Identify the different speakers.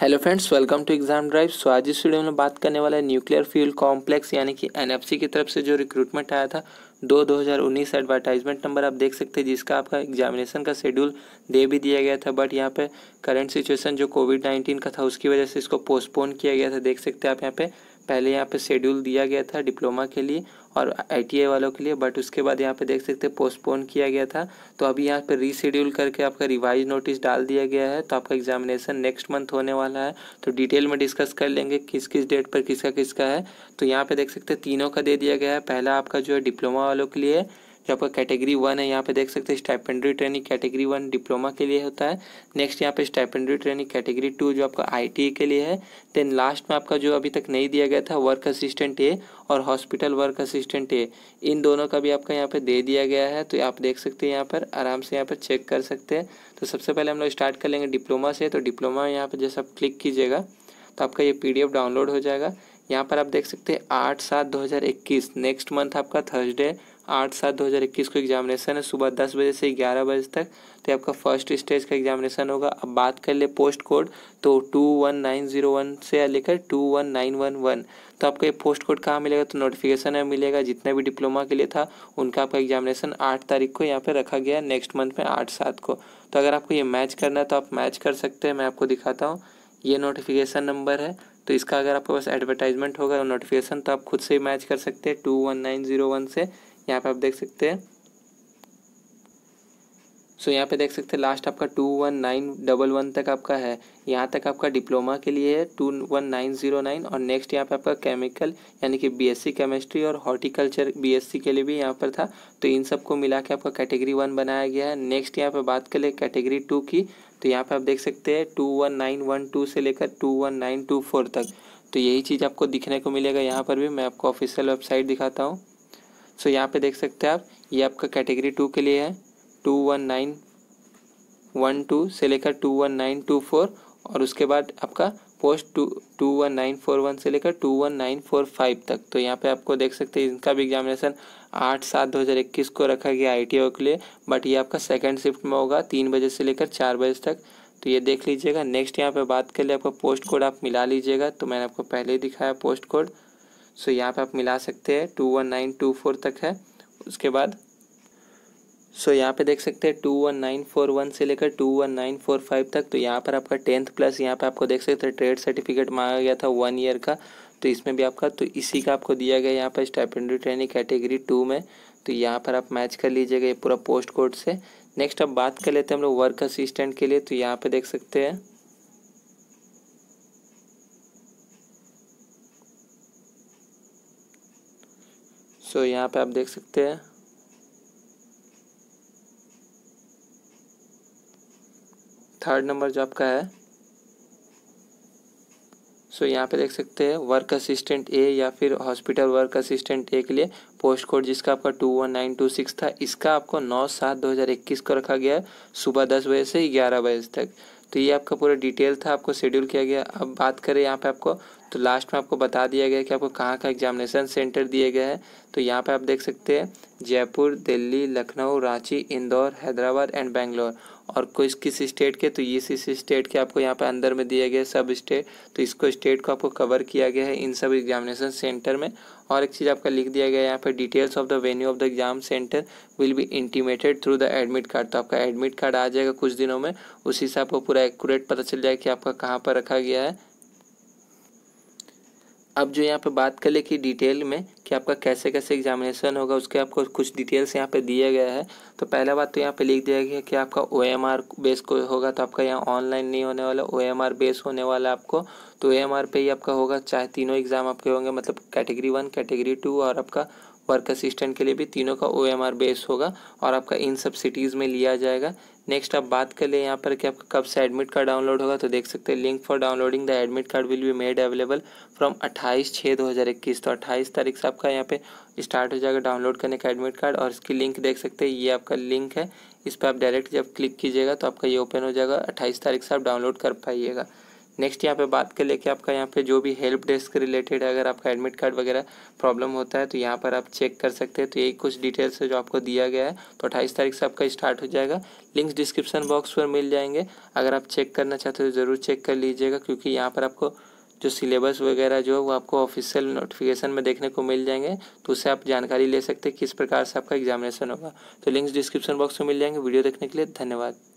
Speaker 1: hello friends welcome to exam drive so आज इस video में बात करने वाला है न्यूक्लियर फ्यूल कॉम्प्लेक्स यानी कि एनएफसी की तरफ से जो रिक्रूटमेंट आया था दो दो हज़ार उन्नीस एडवर्टाइजमेंट नंबर आप देख सकते हैं जिसका आपका एग्जामिनेशन का शेड्यूल दे भी दिया गया था बट यहाँ पे करंट सिचुएशन जो कोविड नाइन्टीन का था उसकी वजह से इसको पोस्टपोन किया गया था देख सकते हैं आप यहाँ पर पहले यहाँ पे शेड्यूल दिया गया था डिप्लोमा के लिए और आईटीआई वालों के लिए बट उसके बाद यहाँ पे देख सकते हैं पोस्टपोन किया गया था तो अभी यहाँ पे रीशेड्यूल करके आपका रिवाइज नोटिस डाल दिया गया है तो आपका एग्जामिनेशन नेक्स्ट मंथ होने वाला है तो डिटेल में डिस्कस कर लेंगे किस किस डेट पर किसका किसका है तो यहाँ पे देख सकते हैं तीनों का दे दिया गया है पहला आपका जो है डिप्लोमा वालों के लिए जो आपका कैटेगरी वन है यहाँ पे देख सकते हैं stipendiary training category one diploma के लिए होता है नेक्स्ट यहाँ पे स्टाइपेंड्री ट्रेनिंग कैटेगरी टू जो आपका आई e के लिए है देन लास्ट में आपका जो अभी तक नहीं दिया गया था वर्क असिस्टेंट ए और हॉस्पिटल वर्क असिस्टेंट ए इन दोनों का भी आपका यहाँ पे दे दिया गया है तो आप देख सकते हैं यहाँ पर आराम से यहाँ पर चेक कर सकते हैं तो सबसे पहले हम लोग स्टार्ट कर लेंगे डिप्लोमा से तो डिप्लोमा यहाँ पर जैसे आप क्लिक कीजिएगा तो आपका ये पी डाउनलोड हो जाएगा यहाँ पर आप देख सकते हैं आठ सात दो हज़ार इक्कीस नेक्स्ट मंथ आपका थर्सडे आठ सात दो हज़ार इक्कीस को एग्जामिनेशन है सुबह दस बजे से ग्यारह बजे तक तो आपका फर्स्ट स्टेज का एग्जामिनेशन होगा अब बात कर ले पोस्ट कोड तो two one nine zero one से लेकर two one nine one one तो आपको ये पोस्ट कोड कहाँ मिलेगा तो नोटिफिकेशन में मिलेगा जितना भी डिप्लोमा के लिए था उनका आपका एग्जामिनेशन आठ तारीख को यहाँ पर रखा गया है नेक्स्ट मंथ में आठ सात को तो अगर आपको ये मैच करना है तो आप मैच कर सकते हैं मैं आपको दिखाता हूँ ये नोटिफिकेशन नंबर है तो इसका अगर आपके पास एडवर्टाइजमेंट होगा नोटिफिकेशन तो आप खुद से ही मैच कर सकते हैं two one nine zero one से यहाँ पे आप देख सकते हैं सो so, यहाँ पे देख सकते हैं लास्ट आपका two one nine double one तक आपका है यहाँ तक आपका डिप्लोमा के लिए है two one nine zero nine और नेक्स्ट यहाँ पे आपका केमिकल यानी कि बीएससी केमिस्ट्री और हॉर्टिकल्चर बीएससी के लिए भी यहाँ पर था तो इन सबको मिला के आपका कैटेगरी वन बनाया गया है नेक्स्ट यहाँ पे बात करें कैटेगरी टू की तो यहाँ पे आप देख सकते हैं two one nine one two से लेकर two one nine two four तक तो यही चीज़ आपको दिखने को मिलेगा यहाँ पर भी मैं आपको ऑफिशियल वेबसाइट दिखाता हूँ सो यहाँ पे देख सकते हैं आप ये आपका कैटेगरी टू के लिए है two one nine one two से लेकर two one nine two four और उसके बाद आपका post two two one nine four one से लेकर two one nine four five तक तो यहाँ पे आपको देख सकते हैं इनका भी एग्जामिनेशन आठ सात दो हज़ार इक्कीस को रखा गया आई के लिए बट ये आपका सेकेंड शिफ्ट में होगा तीन बजे से लेकर चार बजे तक तो ये देख लीजिएगा नेक्स्ट यहाँ पे बात कर ले आपका पोस्ट कोड आप मिला लीजिएगा तो मैंने आपको पहले ही दिखाया पोस्ट कोड सो यहाँ पे आप मिला सकते हैं two one nine two four तक है उसके बाद सो यहाँ पे देख सकते हैं two one nine four one से लेकर two one nine four five तक तो यहाँ पर आपका टेंथ प्लस यहाँ पे आपको देख सकते हैं ट्रेड सर्टिफिकेट मांगा गया था वन ईयर का तो इसमें भी आपका तो इसी का आपको दिया गया यहाँ पर स्टाइपेंड्री ट्रेनिंग कैटेगरी टू में तो यहाँ पर आप मैच कर लीजिएगा ये पूरा पोस्ट कोड से नेक्स्ट अब बात कर लेते हैं हम लोग वर्क असिस्टेंट के लिए तो यहाँ पे देख सकते हैं सो so, यहाँ पे आप देख सकते हैं थर्ड नंबर जो आपका है सो so, यहाँ पे देख सकते हैं वर्क असिस्टेंट ए या फिर हॉस्पिटल वर्क असिस्टेंट ए के लिए पोस्ट कोड जिसका आपका two one nine two six था इसका आपको नौ सात दो हज़ार इक्कीस को रखा गया है सुबह दस बजे से ग्यारह बजे तक तो ये आपका पूरा डिटेल था आपको शेड्यूल किया गया अब बात करें यहाँ पे आपको तो लास्ट में आपको बता दिया गया कि आपको कहाँ का एग्जामिनेशन सेंटर दिए गए हैं तो यहाँ पे आप देख सकते हैं जयपुर दिल्ली लखनऊ रांची इंदौर हैदराबाद एंड बेंगलोर और कुछ किस स्टेट के तो ये इस स्टेट के आपको यहाँ पे अंदर में दिए गए सब स्टेट तो इसको स्टेट को आपको कवर किया गया है इन सब एग्जामिनेशन सेंटर में और एक चीज़ आपका लिख दिया गया है यहाँ पर details of the venue of the exam centre will be intimated through the admit card तो आपका एडमिट कार्ड आ जाएगा कुछ दिनों में उसी से आपको पूरा एक्यूरेट पता चल जाएगा कि आपका कहाँ पर रखा गया है अब जो यहाँ पे बात कर ले कि डिटेल में कि आपका कैसे कैसे एग्जामिनेशन होगा उसके आपको कुछ डिटेल्स यहाँ पे दिया गया है तो पहला बात तो यहाँ पे लिख दिया गया कि आपका ओ एम आर बेस को होगा तो आपका यहाँ ऑनलाइन नहीं होने वाला ओ एम आर बेस होने वाला आपको तो ओ एम आर पे ही आपका होगा चाहे तीनों एग्ज़ाम आपके होंगे मतलब कैटेगरी वन कैटेगरी टू और आपका वर्क असिस्टेंट के लिए भी तीनों का ओ बेस होगा और आपका इन सब सिटीज़ में लिया जाएगा नेक्स्ट आप बात कर लें यहाँ पर कि आपका कब से एडमिट कार्ड डाउनलोड होगा तो देख सकते हैं link for downloading the admit card will be made available from 28 छः 2021 तो 28 तारीख से आपका यहाँ पे स्टार्ट हो जाएगा डाउनलोड करने का एडमिट कार्ड और इसकी लिंक देख सकते हैं ये आपका लिंक है इस पर आप डायरेक्ट जब क्लिक कीजिएगा तो आपका ये ओपन हो जाएगा अट्ठाईस तारीख से आप डाउनलोड कर पाइएगा नेक्स्ट यहाँ पे बात कर लेके आपका यहाँ पे जो भी हेल्प डेस्क रिलेटेड है अगर आपका एडमिट कार्ड वगैरह प्रॉब्लम होता है तो यहाँ पर आप चेक कर सकते हैं तो यही कुछ डिटेल्स है जो आपको दिया गया है तो अट्ठाईस तारीख से आपका स्टार्ट हो जाएगा लिंक्स डिस्क्रिप्शन बॉक्स पर मिल जाएंगे अगर आप चेक करना चाहते हो तो ज़रूर चेक कर लीजिएगा क्योंकि यहाँ पर आपको जो सिलेबस वगैरह जो है वो आपको ऑफिशियल नोटिफिकेशन में देखने को मिल जाएंगे तो उससे आप जानकारी ले सकते हैं किस प्रकार से आपका एग्जामिनेशन होगा तो लिंक्स डिस्क्रिप्शन बॉक्स में मिल जाएंगे वीडियो देखने के लिए धन्यवाद